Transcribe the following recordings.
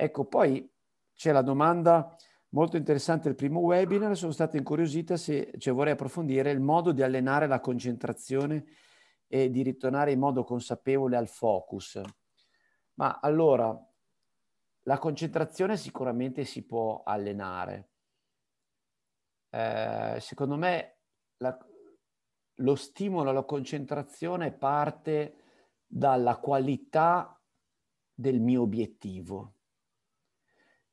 Ecco, poi c'è la domanda molto interessante del primo webinar, sono stata incuriosita se cioè, vorrei approfondire il modo di allenare la concentrazione e di ritornare in modo consapevole al focus. Ma allora, la concentrazione sicuramente si può allenare. Eh, secondo me la, lo stimolo alla concentrazione parte dalla qualità del mio obiettivo.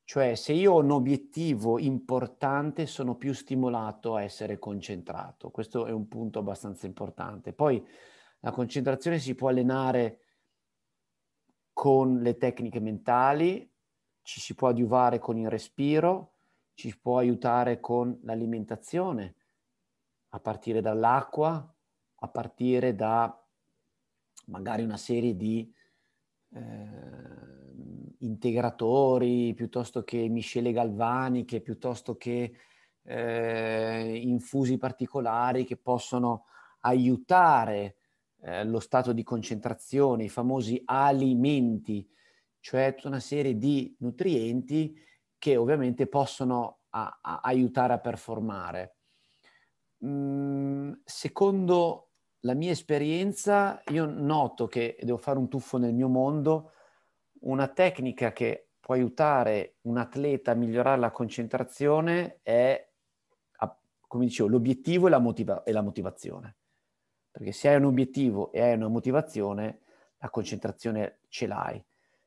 Cioè, se io ho un obiettivo importante, sono più stimolato a essere concentrato. Questo è un punto abbastanza importante. Poi la concentrazione si può allenare con le tecniche mentali, ci si può adiuvare con il respiro, ci si può aiutare con l'alimentazione, a partire dall'acqua, a partire da magari una serie di eh, integratori, piuttosto che miscele galvaniche, piuttosto che eh, infusi particolari che possono aiutare eh, lo stato di concentrazione, i famosi alimenti, cioè tutta una serie di nutrienti che ovviamente possono a, a aiutare a performare. Mm, secondo la mia esperienza, io noto che devo fare un tuffo nel mio mondo, una tecnica che può aiutare un atleta a migliorare la concentrazione è, come dicevo, l'obiettivo e la, motiva- e la motivazione. Perché se hai un obiettivo e hai una motivazione, la concentrazione ce l'hai.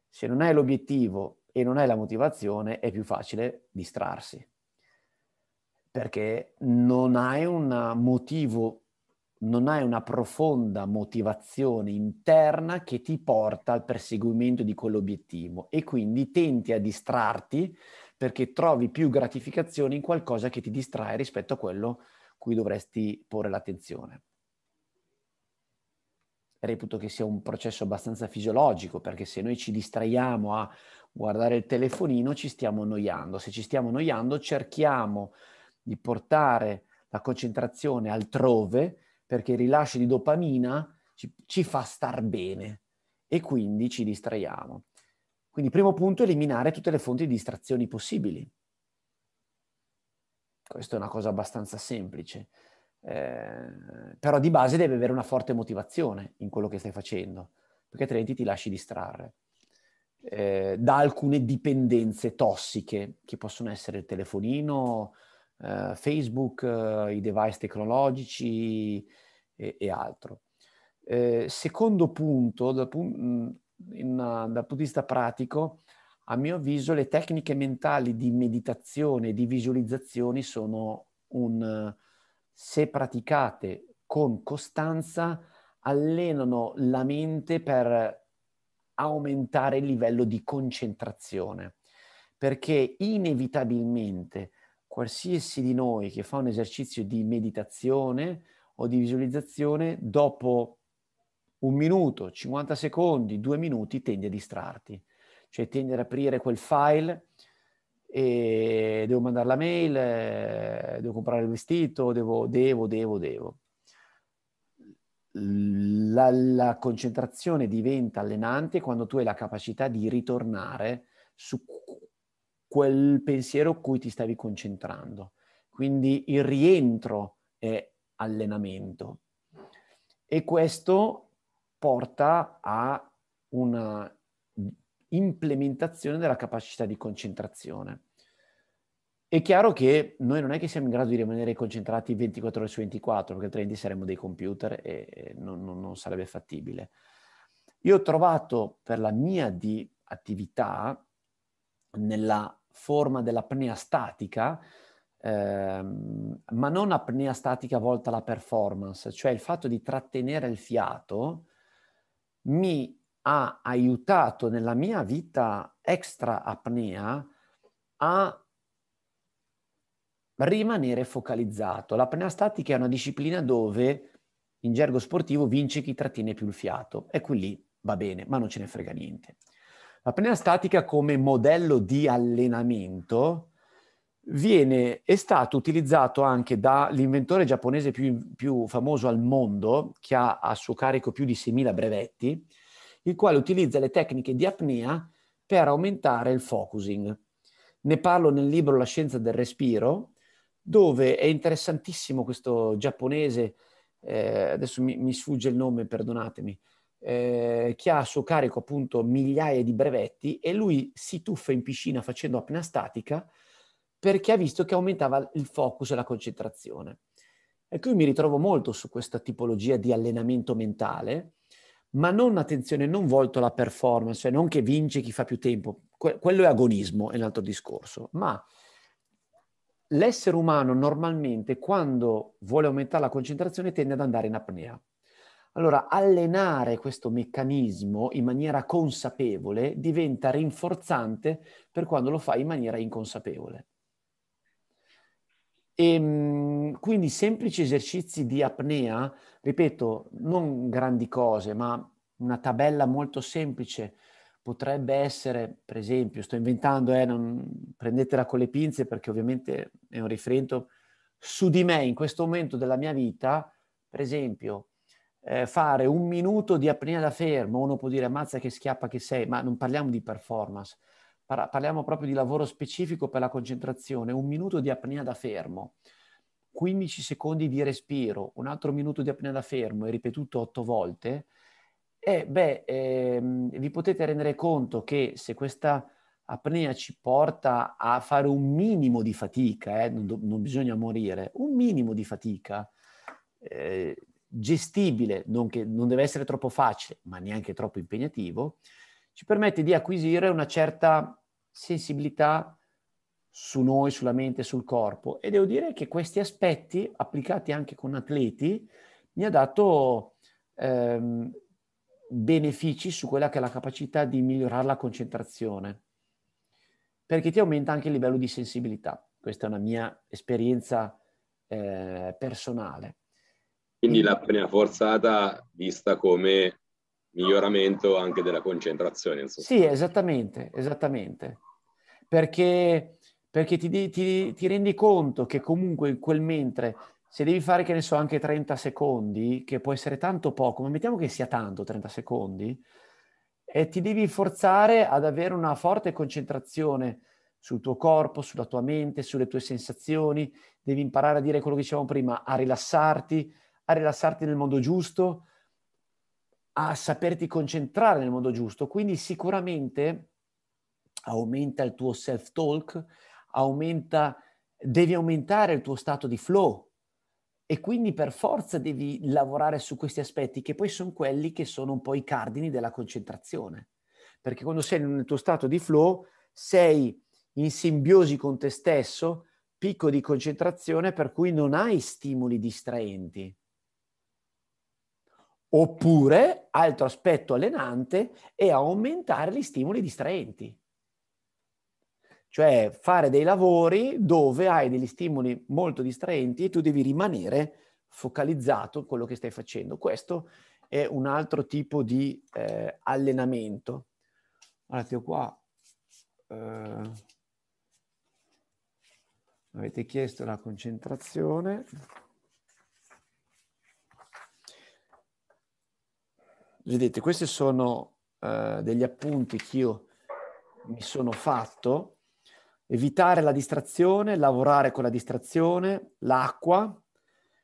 Se non hai l'obiettivo e non hai la motivazione, è più facile distrarsi perché non hai un motivo non hai una profonda motivazione interna che ti porta al perseguimento di quell'obiettivo e quindi tenti a distrarti perché trovi più gratificazione in qualcosa che ti distrae rispetto a quello cui dovresti porre l'attenzione. Reputo che sia un processo abbastanza fisiologico perché se noi ci distraiamo a guardare il telefonino ci stiamo annoiando, se ci stiamo annoiando cerchiamo di portare la concentrazione altrove perché il rilascio di dopamina ci, ci fa star bene e quindi ci distraiamo. Quindi primo punto, eliminare tutte le fonti di distrazioni possibili. Questa è una cosa abbastanza semplice, eh, però di base devi avere una forte motivazione in quello che stai facendo, perché altrimenti ti lasci distrarre eh, da alcune dipendenze tossiche che possono essere il telefonino, eh, Facebook, eh, i device tecnologici e, e altro. Eh, secondo punto, dal, pun- in, dal punto di vista pratico, a mio avviso le tecniche mentali di meditazione e di visualizzazione sono un, se praticate con costanza, allenano la mente per aumentare il livello di concentrazione, perché inevitabilmente qualsiasi di noi che fa un esercizio di meditazione o di visualizzazione, dopo un minuto, 50 secondi, due minuti, tende a distrarti. Cioè tende ad aprire quel file e devo mandare la mail, eh, devo comprare il vestito, devo, devo, devo, devo. La, la concentrazione diventa allenante quando tu hai la capacità di ritornare su quel pensiero cui ti stavi concentrando. Quindi il rientro è allenamento e questo porta a una implementazione della capacità di concentrazione. È chiaro che noi non è che siamo in grado di rimanere concentrati 24 ore su 24, perché altrimenti saremmo dei computer e non, non, non sarebbe fattibile. Io ho trovato per la mia di attività nella forma dell'apnea statica, ehm, ma non apnea statica volta alla performance, cioè il fatto di trattenere il fiato mi ha aiutato nella mia vita extra apnea a rimanere focalizzato. L'apnea statica è una disciplina dove in gergo sportivo vince chi trattiene più il fiato e qui lì va bene, ma non ce ne frega niente. La pnea statica come modello di allenamento viene, è stato utilizzato anche dall'inventore giapponese più, più famoso al mondo, che ha a suo carico più di 6.000 brevetti, il quale utilizza le tecniche di apnea per aumentare il focusing. Ne parlo nel libro La scienza del respiro, dove è interessantissimo questo giapponese, eh, adesso mi, mi sfugge il nome, perdonatemi, eh, che ha a suo carico appunto migliaia di brevetti e lui si tuffa in piscina facendo apnea statica perché ha visto che aumentava il focus e la concentrazione. E qui mi ritrovo molto su questa tipologia di allenamento mentale, ma non attenzione, non volto alla performance, cioè non che vince chi fa più tempo, que- quello è agonismo, è un altro discorso, ma l'essere umano normalmente quando vuole aumentare la concentrazione tende ad andare in apnea. Allora, allenare questo meccanismo in maniera consapevole diventa rinforzante per quando lo fai in maniera inconsapevole. E, ehm, quindi semplici esercizi di apnea, ripeto, non grandi cose, ma una tabella molto semplice potrebbe essere, per esempio, sto inventando, eh, non, prendetela con le pinze perché ovviamente è un riferimento, su di me in questo momento della mia vita, per esempio, eh, fare un minuto di apnea da fermo, uno può dire ammazza che schiappa che sei, ma non parliamo di performance, par- parliamo proprio di lavoro specifico per la concentrazione, un minuto di apnea da fermo, 15 secondi di respiro, un altro minuto di apnea da fermo e ripetuto 8 volte, e beh, ehm, vi potete rendere conto che se questa apnea ci porta a fare un minimo di fatica, eh, non, do- non bisogna morire, un minimo di fatica, eh, gestibile, non, che, non deve essere troppo facile, ma neanche troppo impegnativo, ci permette di acquisire una certa sensibilità su noi, sulla mente, sul corpo. E devo dire che questi aspetti, applicati anche con atleti, mi ha dato ehm, benefici su quella che è la capacità di migliorare la concentrazione, perché ti aumenta anche il livello di sensibilità. Questa è una mia esperienza eh, personale. Quindi la pena forzata vista come miglioramento anche della concentrazione. Sì, esattamente, esattamente. Perché, perché ti, ti, ti, rendi conto che comunque in quel mentre, se devi fare, che ne so, anche 30 secondi, che può essere tanto poco, ma mettiamo che sia tanto 30 secondi, e ti devi forzare ad avere una forte concentrazione sul tuo corpo, sulla tua mente, sulle tue sensazioni, devi imparare a dire quello che dicevamo prima, a rilassarti, a rilassarti nel modo giusto, a saperti concentrare nel modo giusto. Quindi sicuramente aumenta il tuo self-talk, aumenta, devi aumentare il tuo stato di flow e quindi per forza devi lavorare su questi aspetti che poi sono quelli che sono un po' i cardini della concentrazione. Perché quando sei nel tuo stato di flow sei in simbiosi con te stesso, picco di concentrazione per cui non hai stimoli distraenti. Oppure, altro aspetto allenante, è aumentare gli stimoli distraenti. Cioè fare dei lavori dove hai degli stimoli molto distraenti e tu devi rimanere focalizzato in quello che stai facendo. Questo è un altro tipo di eh, allenamento. Guardate allora, qua. Eh, avete chiesto la concentrazione. Vedete, questi sono eh, degli appunti che io mi sono fatto. Evitare la distrazione, lavorare con la distrazione, l'acqua,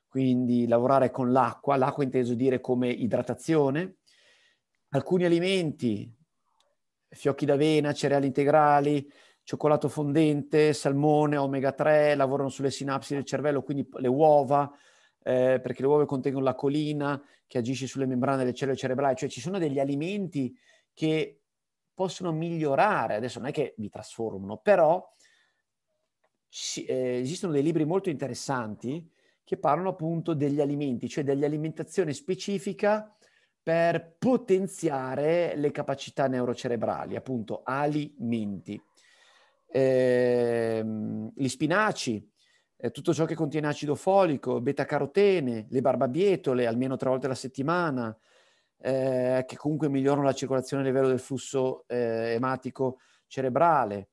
quindi lavorare con l'acqua, l'acqua inteso dire come idratazione, alcuni alimenti, fiocchi d'avena, cereali integrali, cioccolato fondente, salmone, omega 3, lavorano sulle sinapsi del cervello, quindi le uova, eh, perché le uova contengono la colina che agisce sulle membrane delle cellule cerebrali, cioè ci sono degli alimenti che possono migliorare, adesso non è che vi trasformano, però ci, eh, esistono dei libri molto interessanti che parlano appunto degli alimenti, cioè dell'alimentazione specifica per potenziare le capacità neurocerebrali, appunto alimenti. Eh, gli spinaci, eh, tutto ciò che contiene acido folico, beta-carotene, le barbabietole almeno tre volte alla settimana, eh, che comunque migliorano la circolazione a livello del flusso eh, ematico cerebrale.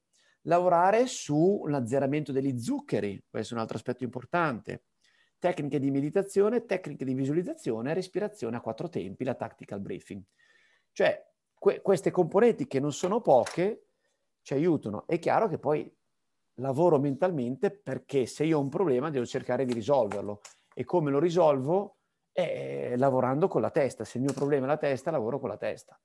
Lavorare sull'azzeramento degli zuccheri, questo è un altro aspetto importante. Tecniche di meditazione, tecniche di visualizzazione, respirazione a quattro tempi, la tactical briefing. Cioè, que- queste componenti che non sono poche ci aiutano. È chiaro che poi lavoro mentalmente perché se io ho un problema devo cercare di risolverlo. E come lo risolvo? È eh, lavorando con la testa. Se il mio problema è la testa, lavoro con la testa.